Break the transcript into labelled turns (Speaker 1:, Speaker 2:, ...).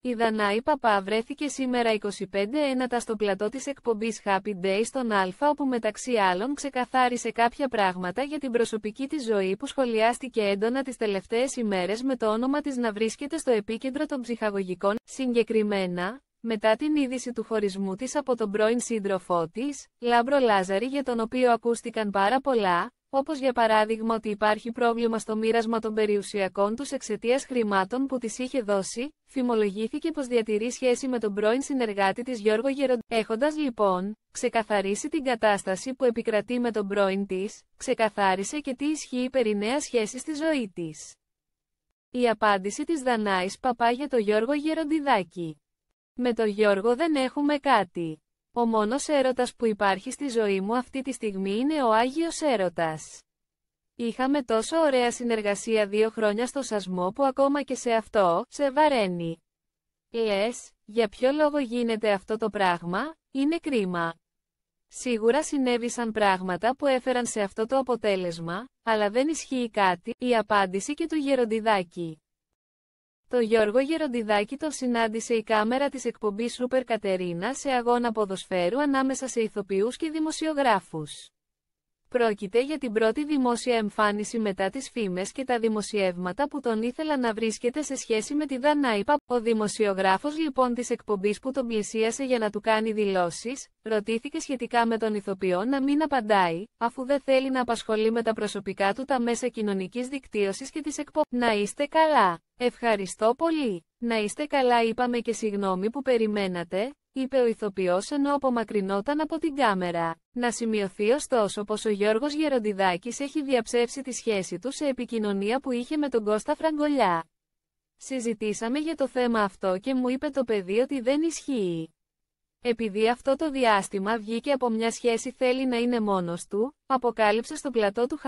Speaker 1: Η Δανάη Παπά βρέθηκε σήμερα 25 ένατα στο πλατό της εκπομπής Happy Day στον Α όπου μεταξύ άλλων ξεκαθάρισε κάποια πράγματα για την προσωπική της ζωή που σχολιάστηκε έντονα τις τελευταίες ημέρες με το όνομα της να βρίσκεται στο επίκεντρο των ψυχαγωγικών, συγκεκριμένα, μετά την είδηση του χωρισμού της από τον πρώην σύντροφό της, Λάμπρο Λάζαρη για τον οποίο ακούστηκαν πάρα πολλά, όπως για παράδειγμα ότι υπάρχει πρόβλημα στο μοίρασμα των περιουσιακών τους εξαιτίας χρημάτων που τη είχε δώσει, φημολογήθηκε πως διατηρεί σχέση με τον πρώην συνεργάτη της Γιώργο Γεροντιδάκη. Έχοντας λοιπόν ξεκαθαρίσει την κατάσταση που επικρατεί με τον πρώην της, ξεκαθάρισε και τι ισχύει περί νέας σχέσης στη ζωή της. Η απάντηση της Δανάης Παπά για τον Γιώργο Γεροντιδάκη. Με τον Γιώργο δεν έχουμε κάτι. Ο μόνος έρωτας που υπάρχει στη ζωή μου αυτή τη στιγμή είναι ο Άγιος Έρωτας. Είχαμε τόσο ωραία συνεργασία δύο χρόνια στο σασμό που ακόμα και σε αυτό, σε βαραίνει. Λες, για ποιο λόγο γίνεται αυτό το πράγμα, είναι κρίμα. Σίγουρα συνέβησαν πράγματα που έφεραν σε αυτό το αποτέλεσμα, αλλά δεν ισχύει κάτι, η απάντηση και του γεροντιδάκη. Το Γιώργο Γεροντιδάκη τον συνάντησε η κάμερα της εκπομπής Σούπερ Κατερίνα σε αγώνα ποδοσφαίρου ανάμεσα σε ηθοποιούς και δημοσιογράφους. Πρόκειται για την πρώτη δημόσια εμφάνιση μετά τις φήμες και τα δημοσιεύματα που τον ήθελα να βρίσκεται σε σχέση με τη Δανάηπα. Ο δημοσιογράφος λοιπόν της εκπομπής που τον πλησίασε για να του κάνει δηλώσεις, ρωτήθηκε σχετικά με τον ηθοποιό να μην απαντάει, αφού δεν θέλει να απασχολεί με τα προσωπικά του τα μέσα κοινωνικής δικτύωσης και τις εκπομπές. Να είστε καλά. Ευχαριστώ πολύ. Να είστε καλά είπαμε και συγγνώμη που περιμένατε, είπε ο ηθοποιός ενώ απομακρυνόταν από την κάμερα. Να σημειωθεί ωστόσο πως ο Γιώργος Γεροντιδάκης έχει διαψεύσει τη σχέση του σε επικοινωνία που είχε με τον Κώστα Φραγκολιά. Συζητήσαμε για το θέμα αυτό και μου είπε το παιδί ότι δεν ισχύει. Επειδή αυτό το διάστημα βγήκε από μια σχέση θέλει να είναι μόνος του, αποκάλυψε στο πλατό του